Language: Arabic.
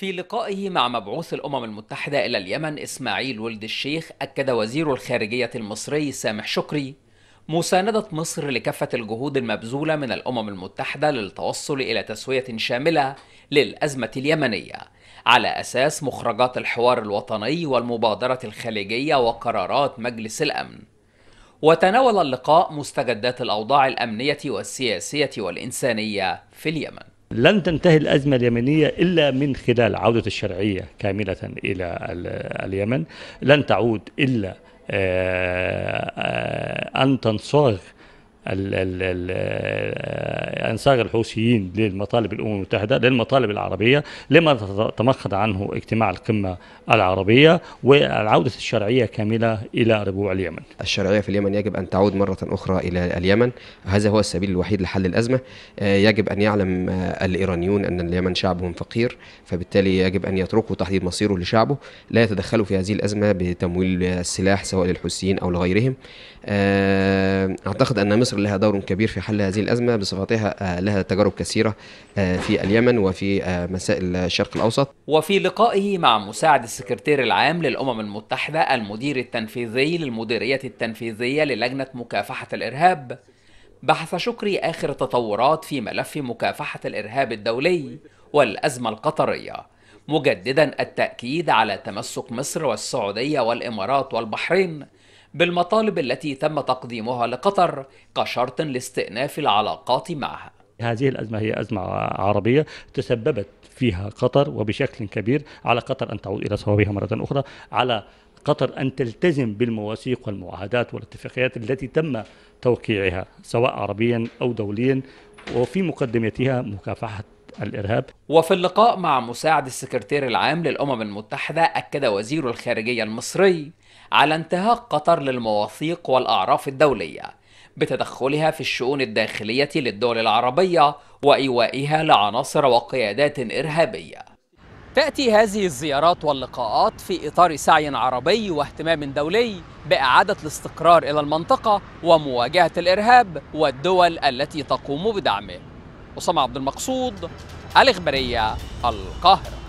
في لقائه مع مبعوث الأمم المتحدة إلى اليمن إسماعيل ولد الشيخ أكد وزير الخارجية المصري سامح شكري مساندة مصر لكافة الجهود المبذولة من الأمم المتحدة للتوصل إلى تسوية شاملة للأزمة اليمنية على أساس مخرجات الحوار الوطني والمبادرة الخليجية وقرارات مجلس الأمن وتناول اللقاء مستجدات الأوضاع الأمنية والسياسية والإنسانية في اليمن لن تنتهي الأزمة اليمنية إلا من خلال عودة الشرعية كاملة إلى اليمن لن تعود إلا آه، آه، أن تنصغ انساق الحوثيين للمطالب الامم المتحده للمطالب العربيه لما تمخض عنه اجتماع القمه العربيه وعوده الشرعيه كامله الى ربوع اليمن. الشرعيه في اليمن يجب ان تعود مره اخرى الى اليمن، هذا هو السبيل الوحيد لحل الازمه، آه، يجب ان يعلم آه، الايرانيون ان اليمن شعبهم فقير، فبالتالي يجب ان يتركوا تحديد مصيره لشعبه، لا يتدخلوا في هذه الازمه بتمويل السلاح سواء للحوثيين او لغيرهم. آه، اعتقد ان مصر لها دور كبير في حل هذه الأزمة بصفتها آه، لها تجارب كثيرة آه، في اليمن وفي آه، مسائل الشرق الأوسط وفي لقائه مع مساعد السكرتير العام للأمم المتحدة المدير التنفيذي للمديرية التنفيذية للجنة مكافحة الإرهاب بحث شكري آخر تطورات في ملف مكافحة الإرهاب الدولي والأزمة القطرية مجددا التأكيد على تمسك مصر والسعودية والإمارات والبحرين بالمطالب التي تم تقديمها لقطر كشرط لاستئناف العلاقات معها هذه الأزمة هي أزمة عربية تسببت فيها قطر وبشكل كبير على قطر أن تعود إلى صوابها مرة أخرى على قطر أن تلتزم بالمواثيق والمعاهدات والاتفاقيات التي تم توقيعها سواء عربيا أو دوليا وفي مقدمتها مكافحة الإرهاب وفي اللقاء مع مساعد السكرتير العام للأمم المتحدة أكد وزير الخارجية المصري على انتهاء قطر للمواثيق والأعراف الدولية بتدخلها في الشؤون الداخلية للدول العربية وإيوائها لعناصر وقيادات إرهابية تأتي هذه الزيارات واللقاءات في إطار سعي عربي واهتمام دولي بإعادة الاستقرار إلى المنطقة ومواجهة الإرهاب والدول التي تقوم بدعمه أسامة عبد المقصود الإخبارية القاهرة